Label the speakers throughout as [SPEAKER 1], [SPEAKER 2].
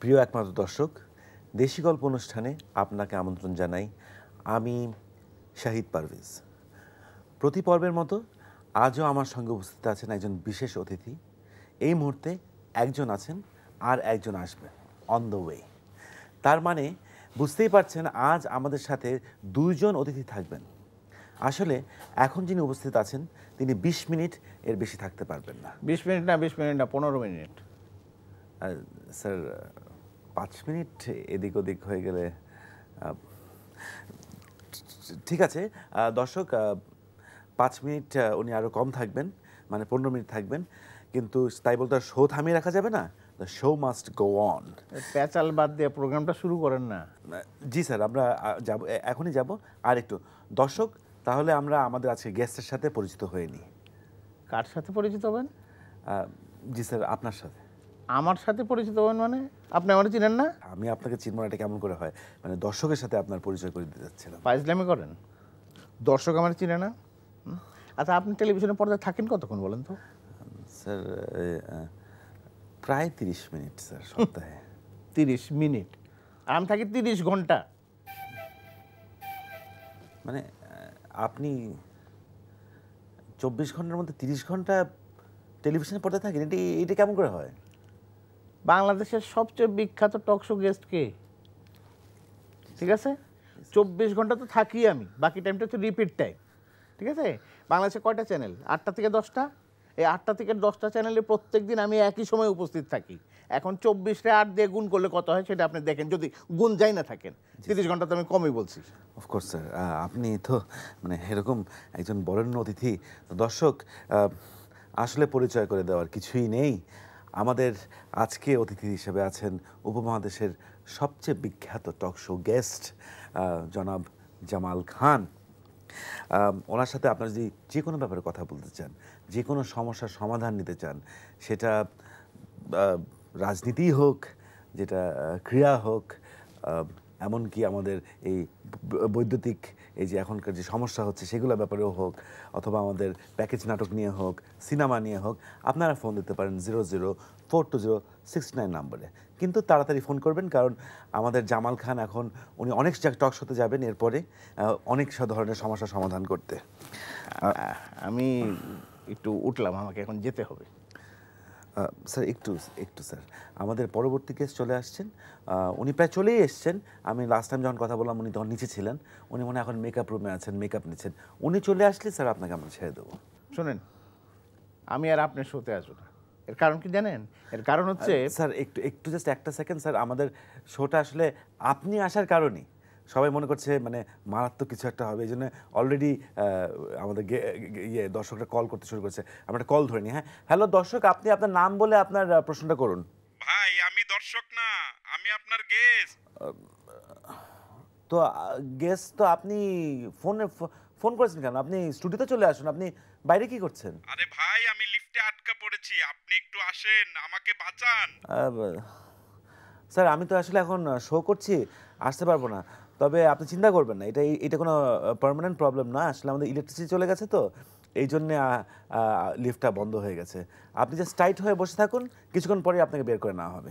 [SPEAKER 1] প্রিয় একমাত্র দর্শক দেশি গল্প অনুষ্ঠানে আপনাকে আমন্ত্রণ জানাই আমি শাহিদ পারভেজ প্রতি পর্বের মতো আজও আমার সঙ্গে উপস্থিত আছেন একজন বিশেষ অতিথি এই মুহূর্তে একজন আছেন আর একজন আসবেন অন দ্য ওয়ে তার মানে বুঝতেই পারছেন আজ আমাদের সাথে দুইজন অতিথি থাকবেন আসলে এখন যিনি উপস্থিত আছেন তিনি বিশ মিনিট এর বেশি থাকতে পারবেন না
[SPEAKER 2] বিশ মিনিট না বিশ মিনিট না পনেরো মিনিট স্যার পাঁচ মিনিট এদিক ওদিক হয়ে গেলে ঠিক আছে
[SPEAKER 1] দর্শক পাঁচ মিনিট উনি আরও কম থাকবেন মানে পনেরো মিনিট থাকবেন কিন্তু তাই বলতে শো থামিয়ে রাখা যাবে না the show must go on
[SPEAKER 2] প্যাচাল বাদ দিয়ে
[SPEAKER 1] প্রোগ্রামটা শুরু করেন না জি স্যার আমরা যাব এখনই যাব আর একটু দর্শক তাহলে আমরা আমাদের আজকে গেস্টের সাথে পরিচিত হয়ে নিই
[SPEAKER 2] কার সাথে পরিচিত হবেন জি স্যার আপনার সাথে আমার সাথে পরিচিত হবেন মানে আপনি আমার চিনেন না আমি আপনাকে চিনব এটা কেমন করে হয় মানে দর্শকের সাথে আপনার পরিচয় করে দিতে যাচ্ছিলাম ফাইজলামি করেন দর্শক আমার চিনে না আচ্ছা আপনি টেলিভিশনে পর্দায় থাকেন কতক্ষণ বলেন তো
[SPEAKER 1] স্যার প্রায় তিরিশ মিনিট স্যার
[SPEAKER 2] সপ্তাহে তিরিশ মিনিট আমি থাকি তিরিশ ঘন্টা মানে আপনি চব্বিশ ঘন্টার মধ্যে তিরিশ ঘন্টা টেলিভিশনে পর্দায় থাকেন এটি এটা কেমন করে হয় বাংলাদেশের সবচেয়ে বিখ্যাত টকশো গেস্ট কে ঠিক আছে চব্বিশ ঘন্টা তো থাকি আমি বাকি টাইমটা হচ্ছে রিপিট টাইম ঠিক আছে বাংলাদেশে কয়টা চ্যানেল আটটা থেকে দশটা এই আটটা থেকে দশটা চ্যানেলে প্রত্যেক দিন আমি একই সময় উপস্থিত থাকি এখন চব্বিশটা আট দিয়ে গুণ করলে কত হয় সেটা আপনি দেখেন যদি গুণ যাই না থাকেন তিরিশ ঘন্টা তো আমি কমই বলছি
[SPEAKER 1] অফকোর্স স্যার আপনি তো মানে এরকম একজন বরেণ্য অতিথি দর্শক আসলে পরিচয় করে দেওয়ার কিছুই নেই আমাদের আজকে অতিথি হিসেবে আছেন উপমহাদেশের সবচেয়ে বিখ্যাত টক শো গেস্ট জনাব জামাল খান ওনার সাথে আপনারা যদি যে কোনো ব্যাপারে কথা বলতে চান যে কোনো সমস্যার সমাধান নিতে চান সেটা রাজনীতি হোক যেটা ক্রীড়া হোক এমনকি আমাদের এই বৈদ্যুতিক এই যে এখনকার যে সমস্যা হচ্ছে সেগুলো ব্যাপারেও হোক অথবা আমাদের প্যাকেজ নাটক নিয়ে হোক সিনেমা নিয়ে হোক আপনারা ফোন দিতে পারেন zero zero four two zero six nine নাম্বারে কিন্তু তাড়াতাড়ি ফোন করবেন কারণ আমাদের জামাল খান এখন উনি অনেক টক শোতে যাবেন এরপরে অনেক ধরনের সমস্যার সমাধান করতে আমি একটু উঠলাম আমাকে এখন যেতে হবে স্যার একটু একটু স্যার আমাদের পরবর্তী কেস চলে আসছেন উনি প্রায় চলেই এসছেন আমি লাস্ট টাইম যখন কথা বললাম উনি তখন নিচে ছিলেন উনি মনে এখন মেকআপ রুমে আছেন মেকআপ
[SPEAKER 2] নিচ্ছেন উনি চলে আসলে স্যার আপনাকে আমরা ছেড়ে দেবো শোনেন আমি আর আপনার শোতে আসবো না এর কারণ কি জানেন এর কারণ হচ্ছে স্যার একটু একটু জাস্ট একটা সেকেন্ড স্যার আমাদের
[SPEAKER 1] শোটা আসলে আপনি আসার কারণেই সবাই মনে করছে মানে মারাত্মক কিছু একটা হবে এই জন্য অলরেডি আমাদের ইয়ে দর্শকরা কল করতে শুরু করছে আমরা একটা কল ধরে নিই হ্যাঁ হ্যালো দর্শক আপনি আপনার নাম বলে আপনার প্রশ্নটা করুন ভাই আমি দর্শক না আমি আপনার গেস্ট তো গেস্ট তো আপনি ফোনে ফোন করেছেন কেন আপনি স্টুডিওতে চলে আসুন আপনি বাইরে কি করছেন আরে ভাই আমি লিফটে আটকা পড়েছি আপনি একটু আসেন আমাকে বাঁচান স্যার আমি তো আসলে এখন শো করছি আসতে পারবো না তবে আপনি চিন্তা করবেন না এটা এটা কোনো পারমানেন্ট প্রবলেম না আসলে আমাদের ইলেকট্রিসিটি চলে গেছে তো এই জন্যে লিফটটা বন্ধ হয়ে গেছে আপনি
[SPEAKER 2] জাস্ট টাইট হয়ে বসে থাকুন কিছুক্ষণ পরে আপনাকে বের করে নেওয়া হবে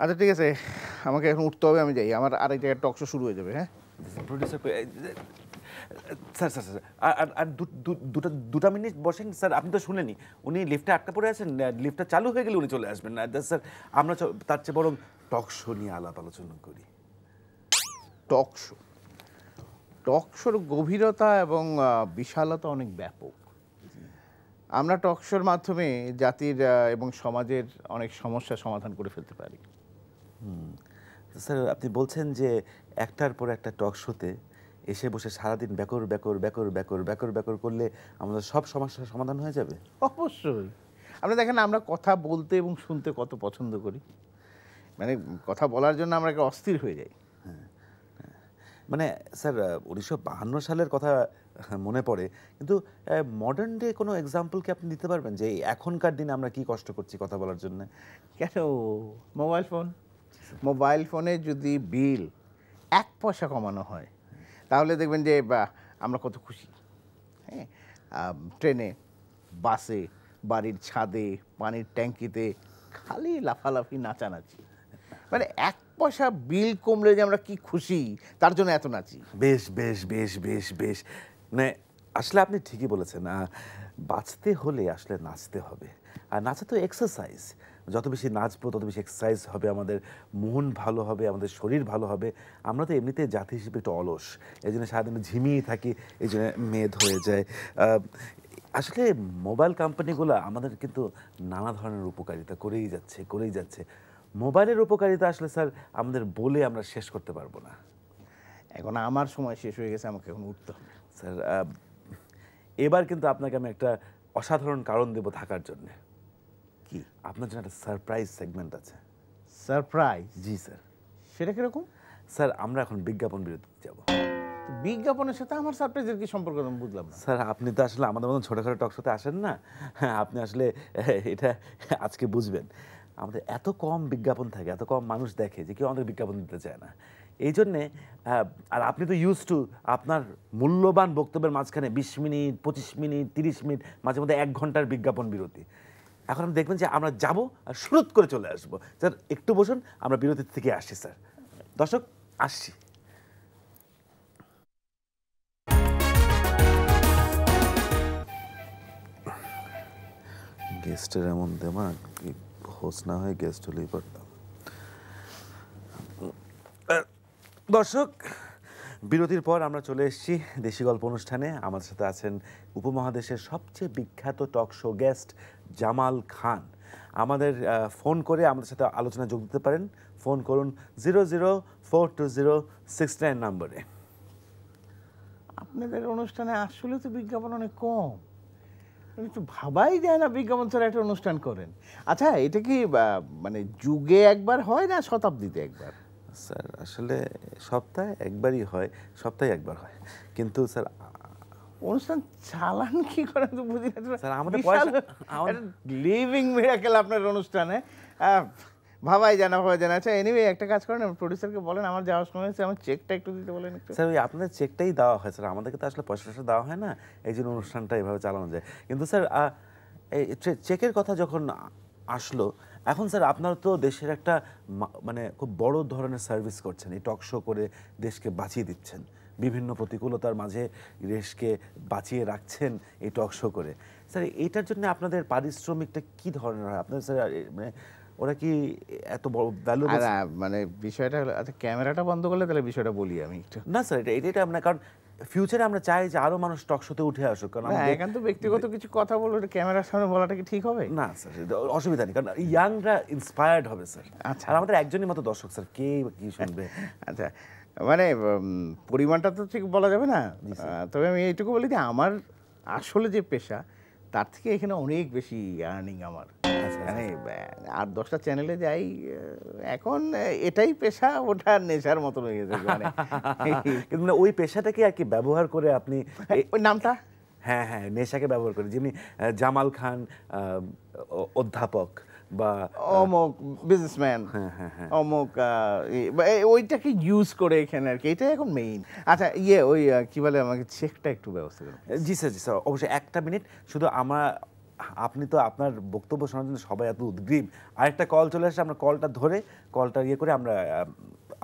[SPEAKER 2] আচ্ছা ঠিক আছে আমাকে এখন উঠতে হবে আমি যাই আমার আরেক জায়গায় টক শো শুরু হয়ে যাবে হ্যাঁ প্রডিউসার স্যার স্যার
[SPEAKER 1] স্যার আর আর দুটা দুটা মিনিট বসেন স্যার আপনি তো শুনেনি উনি লিফটে আটকে পড়ে আছেন লিফটটা চালু হয়ে গেলে উনি চলে আসবেন না স্যার আমরা তার চেয়ে বরং টক শো নিয়ে আলাপ আলোচনা
[SPEAKER 2] করি টক শো টক শোর গভীরতা এবং বিশালতা অনেক ব্যাপক আমরা টক শোর মাধ্যমে জাতির এবং সমাজের অনেক সমস্যা সমাধান করে ফেলতে পারি স্যার
[SPEAKER 1] আপনি বলছেন যে একটার পর একটা টক শোতে এসে বসে সারাদিন ব্যাকর ব্যাকর ব্যাকর
[SPEAKER 2] ব্যাকর ব্যাকর ব্যাকর করলে আমাদের সব সমস্যার সমাধান হয়ে যাবে অবশ্যই আমরা দেখেন আমরা কথা বলতে এবং শুনতে কত পছন্দ করি মানে কথা বলার জন্য আমরা অস্থির হয়ে যাই মানে স্যার উনিশশো সালের কথা
[SPEAKER 1] মনে পড়ে কিন্তু মডার্ন ডে কোনো এক্সাম্পল কি আপনি দিতে পারবেন যে এখনকার দিনে আমরা কি
[SPEAKER 2] কষ্ট করছি কথা বলার জন্য কেন মোবাইল ফোন মোবাইল ফোনে যদি বিল এক পয়সা কমানো হয় তাহলে দেখবেন যে আমরা কত খুশি হ্যাঁ ট্রেনে বাসে বাড়ির ছাদে পানির ট্যাঙ্কিতে খালি লাফালাফি নাচানাচি মানে এক পয়সা বিল কমলে যে আমরা কি খুশি তার জন্য এত নাচি
[SPEAKER 1] বেশ বেশ বেশ বেশ বেশ মানে আসলে আপনি ঠিকই বলেছেন বাঁচতে হলে আসলে নাচতে হবে আর নাচা তো এক্সারসাইজ যত বেশি নাচবো তত বেশি এক্সারসাইজ হবে আমাদের মন ভালো হবে আমাদের শরীর ভালো হবে আমরা তো এমনিতে জাতি হিসেবে একটু অলস এই জন্য সারাদিন ঝিমিয়ে থাকি এই জন্য মেদ হয়ে যায় আসলে মোবাইল কোম্পানিগুলো আমাদের কিন্তু নানা ধরনের উপকারিতা করেই যাচ্ছে করেই যাচ্ছে মোবাইলের উপকারিতা আসলে স্যার আমাদের বলে আমরা শেষ করতে পারবো না এখন আমার সময় শেষ হয়ে গেছে আমাকে এখন উঠতে হবে স্যার এবার কিন্তু আপনাকে আমি একটা অসাধারণ কারণ দেব থাকার জন্য কি আপনার জন্য একটা সারপ্রাইজ সেগমেন্ট আছে সারপ্রাইজ জি স্যার সেটা কীরকম স্যার আমরা এখন বিজ্ঞাপন বিরতিতে যাব বিজ্ঞাপনের সাথে আমার সারপ্রাইজের কি সম্পর্ক আমি বুঝলাম স্যার আপনি তো আসলে আমাদের মতন ছোটো টক শোতে আসেন না হ্যাঁ, আপনি আসলে এটা আজকে বুঝবেন আমাদের এত কম বিজ্ঞাপন থাকে এত কম মানুষ দেখে যে কেউ আমাদের বিজ্ঞাপন দিতে চায় না এই জন্যে আর আপনি তো ইউজ টু আপনার মূল্যবান বক্তব্যের মাঝখানে বিশ মিনিট পঁচিশ মিনিট তিরিশ মিনিট মাঝে মধ্যে এক ঘন্টার বিজ্ঞাপন বিরতি এখন আপনি দেখবেন যে আমরা যাব আর শুরু করে চলে আসবো স্যার একটু বসুন আমরা বিরতির থেকে আসছি স্যার দর্শক আসছি গেস্টের এমন দেমাগ হোস না হয়ে গেস্ট হলেই পারতাম দর্শক বিরতির পর আমরা চলে এসেছি দেশি গল্প অনুষ্ঠানে আমাদের সাথে আছেন উপমহাদেশের সবচেয়ে বিখ্যাত talk show guest Jamal Khan আমাদের ফোন করে আমাদের সাথে আলোচনা যোগ দিতে পারেন ফোন করুন zero zero four two zero six nine নম্বরে
[SPEAKER 2] আপনাদের অনুষ্ঠানে আসলে তো বিজ্ঞাপন অনেক কম একটু ভাবাই যায় না বিজ্ঞাপন ছাড়া একটা অনুষ্ঠান করেন আচ্ছা এটা কি মানে যুগে একবার হয় না শতাব্দীতে একবার স্যার আসলে সপ্তাহে একবারই হয় সপ্তাহে একবার হয় কিন্তু স্যার অনুষ্ঠান চালান কি করে তো বুঝি না স্যার আমাদের লিভিং মিরাকেল আপনার অনুষ্ঠানে ভাবাই জানা ভাবাই জানা আচ্ছা এনিওয়ে একটা কাজ করেন প্রডিউসারকে বলেন আমার যাওয়ার সময় হয়েছে আমার চেকটা একটু দিতে বলেন একটু স্যার
[SPEAKER 1] ওই আপনাদের চেকটাই দেওয়া হয় স্যার আমাদেরকে তো আসলে পয়সা টয়সা দেওয়া হয় না এই জন্য অনুষ্ঠানটা এভাবে চালানো যায় কিন্তু স্যার এই চেকের কথা যখন আসলো এখন স্যার আপনারা তো দেশের একটা মানে খুব বড় ধরনের সার্ভিস করছেন এই টক শো করে দেশকে বাঁচিয়ে দিচ্ছেন বিভিন্ন প্রতিকূলতার মাঝে দেশকে বাঁচিয়ে রাখছেন এই টক শো করে স্যার এটার জন্য আপনাদের পারিশ্রমিকটা কি ধরনের
[SPEAKER 2] হয় আপনাদের স্যার মানে ওরা কি এত বড় ভ্যালু মানে বিষয়টা আচ্ছা ক্যামেরাটা বন্ধ করলে তাহলে বিষয়টা বলি আমি একটু না স্যার এটা এটা আপনার কারণ ফিউচারে আমরা চাই যে আরো মানুষ টক শোতে উঠে আসুক কারণ এখন তো ব্যক্তিগত কিছু কথা বলবো ক্যামেরার সামনে বলাটা কি ঠিক হবে না স্যার
[SPEAKER 1] অসুবিধা নেই কারণ ইয়াংরা ইন্সপায়ার্ড হবে স্যার আচ্ছা আর আমাদের একজনই মতো দর্শক স্যার কে কি শুনবে
[SPEAKER 2] আচ্ছা মানে পরিমাণটা তো ঠিক বলা যাবে না তবে আমি এইটুকু বলি যে আমার আসলে যে পেশা তার থেকে এখানে অনেক বেশি আর্নিং আমার আচ্ছা, আচ্ছা। মানে আর দশটা চ্যানেলে যাই এখন এটাই পেশা ওটা নেশার মতো হয়ে গেছে মানে।
[SPEAKER 1] কিন্তু মানে ওই পেশাটাকে আর কি ব্যবহার করে আপনি হ্যাঁ, ওই নামটা হ্যাঁ হ্যাঁ নেশাকে ব্যবহার করে যেমনি জামাল খান অধ্যাপক
[SPEAKER 2] বা অমুক বিজনেসম্যান অমুক ওইটাকে ইউজ করে এখানে আর কি এটাই এখন মেইন আচ্ছা ইয়ে ওই কি বলে আমাকে চেকটা একটু ব্যবস্থা করুন জি স্যার জি স্যার অবশ্যই একটা মিনিট শুধু আমার আপনি তো আপনার বক্তব্য শোনার জন্য
[SPEAKER 1] সবাই এত উদ্গ্রীব আরেকটা কল চলে আসে আমরা কলটা ধরে কলটা ইয়ে করে আমরা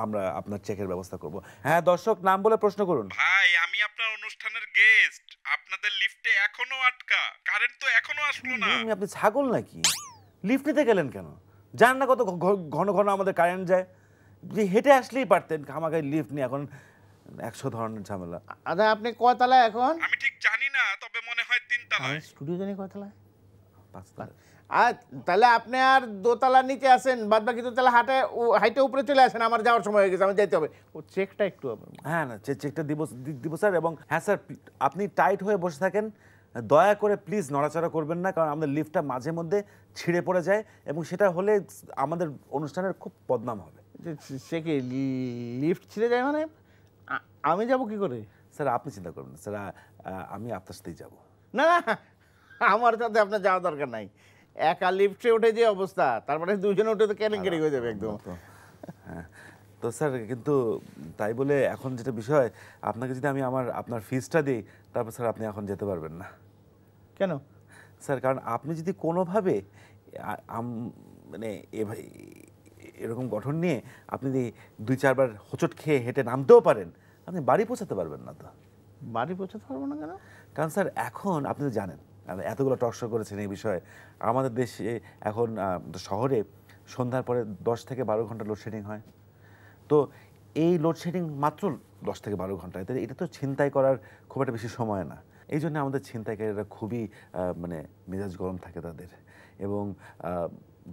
[SPEAKER 1] আমরা আপনার চেকের ব্যবস্থা করব হ্যাঁ দর্শক নাম বলে প্রশ্ন করুন ভাই আমি আপনার অনুষ্ঠানের গেস্ট আপনাদের লিফটে এখনো আটকা কারেন্ট তো এখনো আসলো না আপনি ছাগল নাকি লিফট নিতে গেলেন কেন জান না কত ঘন ঘন আমাদের কারেন্ট যায় যে হেঁটে আসলেই
[SPEAKER 2] পারতেন আমাকে লিফট নিয়ে এখন একশো ধরনের ঝামেলা আদা আচ্ছা, আপনি কতলা এখন আমি ঠিক জানি তবে মনে হয় তিনতলা স্টুডিও জানি কয়তলা পাঁচতলা আর তাহলে আপনি আর দোতলার নিচে আসেন বাদ বাকি তাহলে হাটে হাইটে উপরে চলে আসেন আমার যাওয়ার সময় হয়ে গেছে আমি যেতে হবে ও চেকটা একটু হ্যাঁ না চেকটা দিব দিব স্যার এবং হ্যাঁ স্যার আপনি
[SPEAKER 1] টাইট হয়ে বসে থাকেন দয়া করে প্লিজ নড়াচড়া করবেন না কারণ আমাদের লিফটটা মাঝে মধ্যে ছিঁড়ে পড়ে যায় এবং সেটা হলে আমাদের অনুষ্ঠানের
[SPEAKER 2] খুব বদনাম হবে সে কি লিফট ছিঁড়ে যায় মানে আমি যাব কি করে স্যার আপনি চিন্তা করবেন স্যার আমি আপনার সাথেই যাব না আমার সাথে আপনার যাওয়া দরকার নাই একা লিফটে উঠে যে অবস্থা তারপরে মানে দুজনে উঠে তো কেলেঙ্কারি হয়ে যাবে একদম
[SPEAKER 1] হ্যাঁ তো স্যার কিন্তু তাই বলে এখন যেটা বিষয় আপনাকে যদি আমি আমার আপনার ফিজটা দিই তারপর স্যার আপনি এখন যেতে পারবেন না কেন স্যার কারণ আপনি যদি কোনোভাবে মানে এরকম গঠন নিয়ে আপনি যদি দুই চারবার হোঁচট খেয়ে হেঁটে নামতেও পারেন আপনি বাড়ি পৌঁছাতে পারবেন না তো বাড়ি পৌঁছাতে পারবো না কেন কারণ স্যার এখন আপনি তো জানেন এতগুলো টকশো করেছেন এই বিষয়ে আমাদের দেশে এখন শহরে সন্ধ্যার পরে দশ থেকে বারো ঘন্টা লোডশেডিং হয় তো এই লোডশেডিং মাত্র দশ থেকে বারো ঘন্টা তাহলে এটা তো ছিনতাই করার খুব একটা বেশি সময় না এই জন্য আমাদের ছিনতাইকারীরা খুবই মানে মেজাজ গরম থাকে তাদের এবং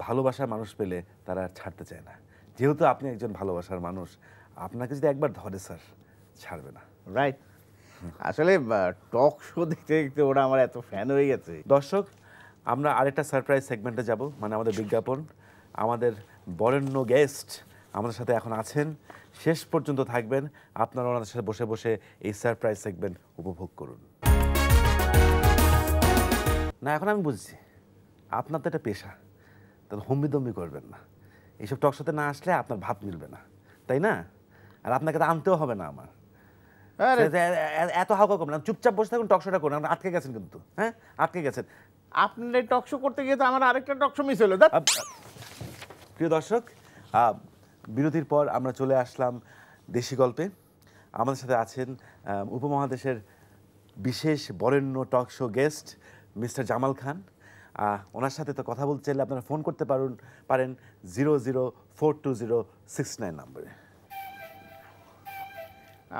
[SPEAKER 1] ভালোবাসার মানুষ পেলে তারা ছাড়তে চায় না যেহেতু আপনি একজন ভালোবাসার মানুষ আপনাকে যদি একবার ধরে স্যার ছাড়বে না রাইট আসলে টক শো দেখতে দেখতে ওরা আমার এত ফ্যান হয়ে গেছে দর্শক আমরা আরেকটা সারপ্রাইজ সেগমেন্টে যাব মানে আমাদের বিজ্ঞাপন আমাদের বরেণ্য গেস্ট আমাদের সাথে এখন আছেন শেষ পর্যন্ত থাকবেন আপনারা ওনাদের সাথে বসে বসে এই সারপ্রাইজ সেগমেন্ট উপভোগ করুন না এখন আমি বুঝছি আপনার তো একটা পেশা তাহলে হম্বিদম্বি করবেন না এইসব টক সাথে না আসলে আপনার ভাব মিলবে না তাই না আর আপনাকে তো আনতেও হবে না আমার এত হাওকা করবেন চুপচাপ বসে থাকুন টকশোটা করুন আটকে গেছেন কিন্তু হ্যাঁ আটকে গেছেন
[SPEAKER 2] আপনি টকশো করতে গিয়ে তো আমার আরেকটা টকশো
[SPEAKER 1] মিস হলো প্রিয় দর্শক বিরতির পর আমরা চলে আসলাম দেশি গল্পে আমাদের সাথে আছেন উপমহাদেশের বিশেষ বরেণ্য talk show guest mister Jamal Khan ওনার সাথে তো কথা বলতে চাইলে আপনারা ফোন করতে পারুন পারেন zero zero four two zero six nine নম্বরে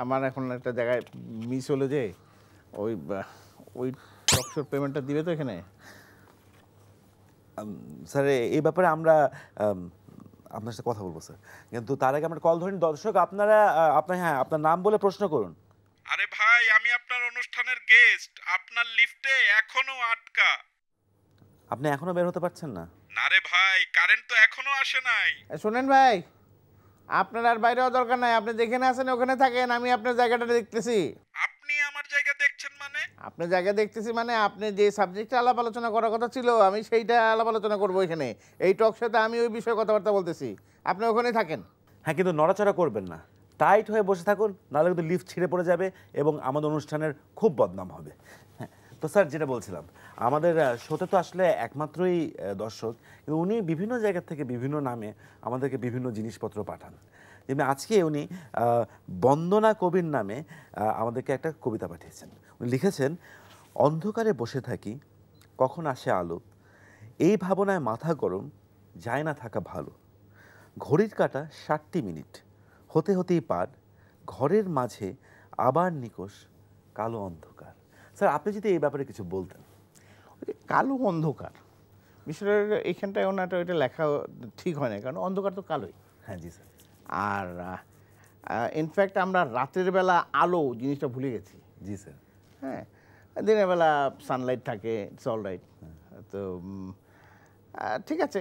[SPEAKER 2] আমার এখন একটা জায়গায় মিস হলো যে ওই ওই টকশোর পেমেন্টটা দিবে তো এখানে
[SPEAKER 1] স্যার এই ব্যাপারে আমরা আপনার সাথে কথা বলবো স্যার কিন্তু তার আগে আমরা কল ধরেন দর্শক আপনারা আপনার হ্যাঁ আপনার নাম বলে প্রশ্ন করুন আরে ভাই আমি আপনার অনুষ্ঠানের গেস্ট আপনার লিফটে এখনো আটকা আপনি এখনো বের হতে পারছেন না
[SPEAKER 2] না রে ভাই কারেন্ট তো এখনো আসে নাই শুনেন ভাই আপনার আর বাইরে দরকার নাই আপনি যেখানে আছেন ওখানে থাকেন আমি আপনার জায়গাটা দেখতেছি আপনি আমার জায়গা দেখছেন মানে আপনি জায়গা দেখতেছি মানে আপনি যে সাবজেক্টে আলাপ আলোচনা করার কথা ছিল আমি সেইটা আলাপ আলোচনা করবো এখানে এই টক শোতে আমি ওই বিষয়ে কথাবার্তা বলতেছি আপনি ওখানে থাকেন হ্যাঁ কিন্তু নড়াচড়া করবেন
[SPEAKER 1] না টাইট হয়ে বসে থাকুন নাহলে কিন্তু লিফট ছিঁড়ে পড়ে যাবে এবং আমাদের অনুষ্ঠানের খুব বদনাম হবে হ্যাঁ তো স্যার যেটা বলছিলাম আমাদের শোতে তো আসলে একমাত্রই দর্শক কিন্তু উনি বিভিন্ন জায়গা থেকে বিভিন্ন নামে আমাদেরকে বিভিন্ন জিনিসপত্র পাঠান যেমনি আজকে উনি বন্দনা কবির নামে আমাদেরকে একটা কবিতা পাঠিয়েছেন উনি লিখেছেন অন্ধকারে বসে থাকি কখন আসে আলো এই ভাবনায় মাথা গরম যায় না থাকা ভালো ঘড়ির কাটা ষাটটি মিনিট হতে হতেই পার ঘরের মাঝে আবার নিকোষ কালো অন্ধকার
[SPEAKER 2] স্যার আপনি যদি এই ব্যাপারে কিছু বলতেন কালো অন্ধকার মিশরের এখানটায় ওনাটা ওইটা লেখা ঠিক হয় না কারণ অন্ধকার তো কালোই হ্যাঁ জি স্যার আর ইনফ্যাক্ট আমরা রাতের বেলা আলো জিনিসটা ভুলে গেছি জি স্যার হ্যাঁ দিনের বেলা সানলাইট থাকে ইটস অল রাইট তো ঠিক আছে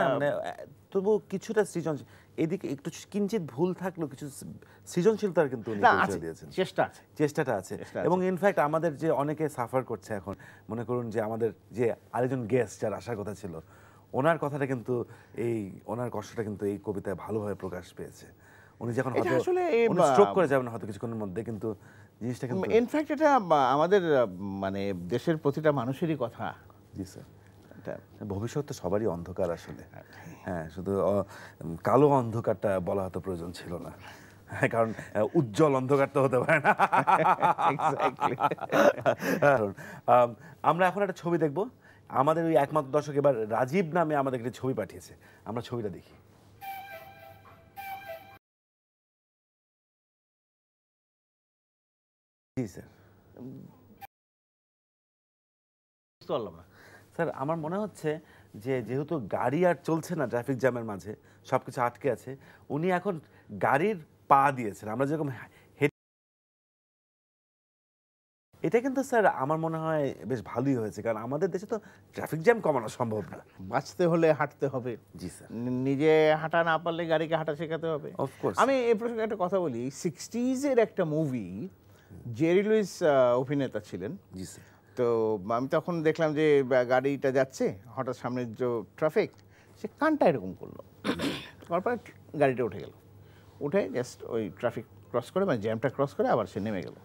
[SPEAKER 2] মানে, তবু কিছুটা সৃজনশীল এদিকে একটু কিঞ্চিত
[SPEAKER 1] ভুল থাকলেও কিছু সৃজনশীলতার কিন্তু চেষ্টাটা আছে এবং ইনফ্যাক্ট আমাদের যে অনেকে সাফার করছে এখন মনে করুন যে আমাদের যে আরেকজন গেস্ট যার আসার কথা ছিল ওনার কথাটা কিন্তু এই ওনার কষ্টটা কিন্তু এই কবিতায় ভালোভাবে প্রকাশ পেয়েছে
[SPEAKER 2] উনি যখন আসলে স্ট্রোক করে যাবেন হয়তো কিছুক্ষণের মধ্যে কিন্তু জিনিসটা কিন্তু ইনফ্যাক্ট এটা আমাদের মানে দেশের প্রতিটা মানুষেরই কথা জি স্যার একটা
[SPEAKER 1] ভবিষ্যৎ তো সবারই অন্ধকার আসলে হ্যাঁ, হ্যাঁ শুধু কালো অন্ধকারটা বলা হয়তো প্রয়োজন ছিল না হ্যাঁ, কারণ উজ্জ্বল অন্ধকার তো হতে পারে না আমরা এখন একটা ছবি দেখব আমাদের ওই একমাত্র দর্শক এবার রাজীব নামে আমাদের একটা ছবি পাঠিয়েছে আমরা ছবিটা দেখি জি স্যার বুঝতে পারলাম না স্যার আমার মনে হচ্ছে যে যেহেতু গাড়ি আর চলছে না ট্রাফিক জ্যামের মাঝে সব কিছু আটকে আছে উনি এখন গাড়ির পা দিয়েছেন আমরা যেরকম এটা কিন্তু স্যার আমার মনে হয় বেশ ভালোই হয়েছে কারণ আমাদের দেশে তো ট্রাফিক জ্যাম কমানো সম্ভব না
[SPEAKER 2] বাঁচতে হলে হাঁটতে হবে জি স্যার নিজে হাঁটা না পারলে গাড়িকে হাঁটা শেখাতে হবে আমি এই প্রসঙ্গে একটা কথা বলি সিক্সটিজের একটা মুভি জেরি লুইস অভিনেতা ছিলেন জি স্যার তো আমি তখন দেখলাম যে গাড়িটা যাচ্ছে হঠাৎ সামনের যে ট্রাফিক সে কানটা এরকম করলো তারপরে গাড়িটা উঠে গেল উঠে জাস্ট ওই ট্রাফিক ক্রস করে মানে জ্যামটা ক্রস করে আবার সে নেমে গেল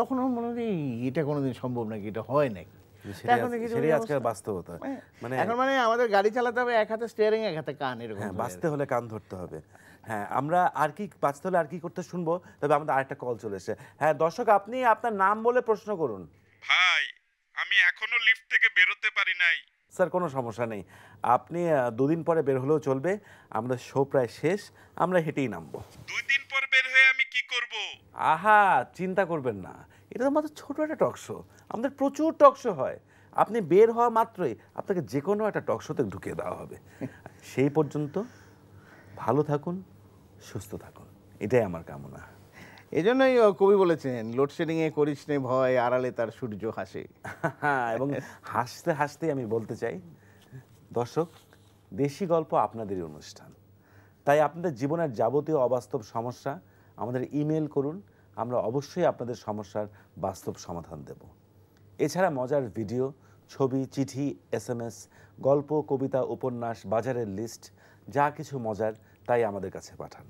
[SPEAKER 2] তখন আমার মনে হয় এটা কোনোদিন সম্ভব নাকি এটা হয় নাকি বাস্তবতা মানে, মানে এখন মানে আমাদের গাড়ি চালাতে হবে এক হাতে স্টিয়ারিং এক হাতে কান এরকম হ্যাঁ, বাঁচতে
[SPEAKER 1] হলে কান ধরতে হবে হ্যাঁ আমরা আর কি বাঁচতে হলে আর কি করতে শুনবো তবে আমাদের আরেকটা কল চলে এসে হ্যাঁ দর্শক আপনি আপনার নাম বলে প্রশ্ন করুন আমি এখনো লিফট থেকে বেরোতে পারি নাই স্যার কোনো সমস্যা নেই আপনি দুদিন পরে বের হলেও চলবে আমাদের শো প্রায় শেষ আমরা হেঁটেই নামবো দুই দিন পর বের হয়ে আমি কি করব আহা চিন্তা করবেন না এটা তো মাত্র ছোট একটা টক শো আমাদের প্রচুর টক শো হয় আপনি বের হওয়া মাত্রই আপনাকে যে কোনো একটা টক শোতে ঢুকিয়ে দেওয়া হবে সেই পর্যন্ত ভালো থাকুন সুস্থ থাকুন এটাই আমার কামনা
[SPEAKER 2] এজন্যই কবি বলেছেন লোডশেডিং এ করিস নে ভয় আড়ালে তার সূর্য হাসে এবং হাসতে হাসতে আমি বলতে চাই
[SPEAKER 1] দর্শক দেশি গল্প আপনাদেরই অনুষ্ঠান তাই আপনাদের জীবনের যাবতীয় অবাস্তব সমস্যা আমাদের ইমেল করুন আমরা অবশ্যই আপনাদের সমস্যার বাস্তব সমাধান দেব এছাড়া মজার ভিডিও ছবি চিঠি এস গল্প কবিতা উপন্যাস বাজারের লিস্ট যা কিছু মজার তাই আমাদের কাছে পাঠান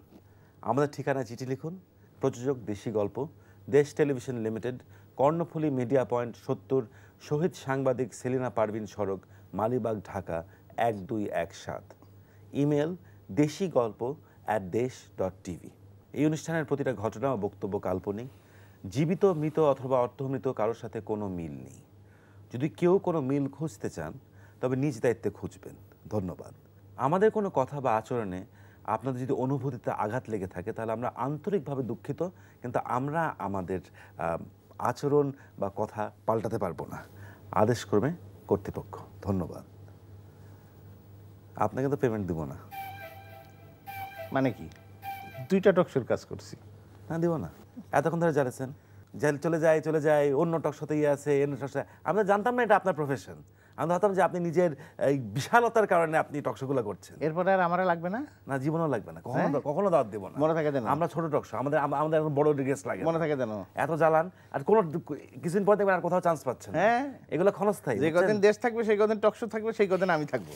[SPEAKER 1] আমাদের ঠিকানা চিঠি লিখুন প্রযোজক দেশি গল্প Desh television limited Karnaphuli media point সত্তর শহীদ সাংবাদিক সেলিনা পারভিন সড়ক মালিবাগ ঢাকা এক দুই এক সাত ইমেল দেশি গল্প অ্যাট দেশ ডট টিভি এই অনুষ্ঠানের প্রতিটা ঘটনা ও বক্তব্য কাল্পনিক জীবিত মৃত অথবা অর্থমৃত কারোর সাথে কোনো মিল নেই যদি কেউ কোনো মিল খুঁজতে চান তবে নিজ দায়িত্বে খুঁজবেন ধন্যবাদ আমাদের কোনো কথা বা আচরণে আপনাদের যদি অনুভূতিতে আঘাত লেগে থাকে তাহলে আমরা আন্তরিকভাবে দুঃখিত কিন্তু আমরা আমাদের আচরণ বা কথা পাল্টাতে পারবো না আদেশ করবে কর্তৃপক্ষ ধন্যবাদ আপনাকে তো পেমেন্ট দিব না মানে কি দুইটা টকশোর কাজ করছি না দিব না এতক্ষণ ধরে জানেছেন চলে যায় চলে যায় অন্য টকশোতেই আছে অন্য টকশো আমরা জানতাম না এটা আপনার প্রফেশন আমি ভাবতাম যে আপনি নিজের এই বিশালতার কারণে আপনি টকশোগুলো করছেন এরপরে আর আমার লাগবে না না জীবনও লাগবে না কখনো হ্যাঁ? কখনো দাওয়াত দেবো না
[SPEAKER 2] মনে থাকে দেন আমরা ছোট টকশো আমাদের আমাদের এখন বড় গেস্ট লাগে মনে থাকে দেন এত জ্বালান আর কোনো কিছুদিন পর দেখবেন আর কোথাও চান্স পাচ্ছেন হ্যাঁ এগুলো ক্ষণস্থায়ী যে কদিন দেশ থাকবে সেই কদিন টকশো থাকবে সেই কদিন আমি থাকবো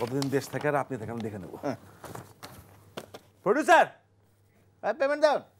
[SPEAKER 2] কতদিন দেশ থাকে আর আপনি থাকে আমি দেখে নেবো প্রডিউসার পেমেন্ট দাও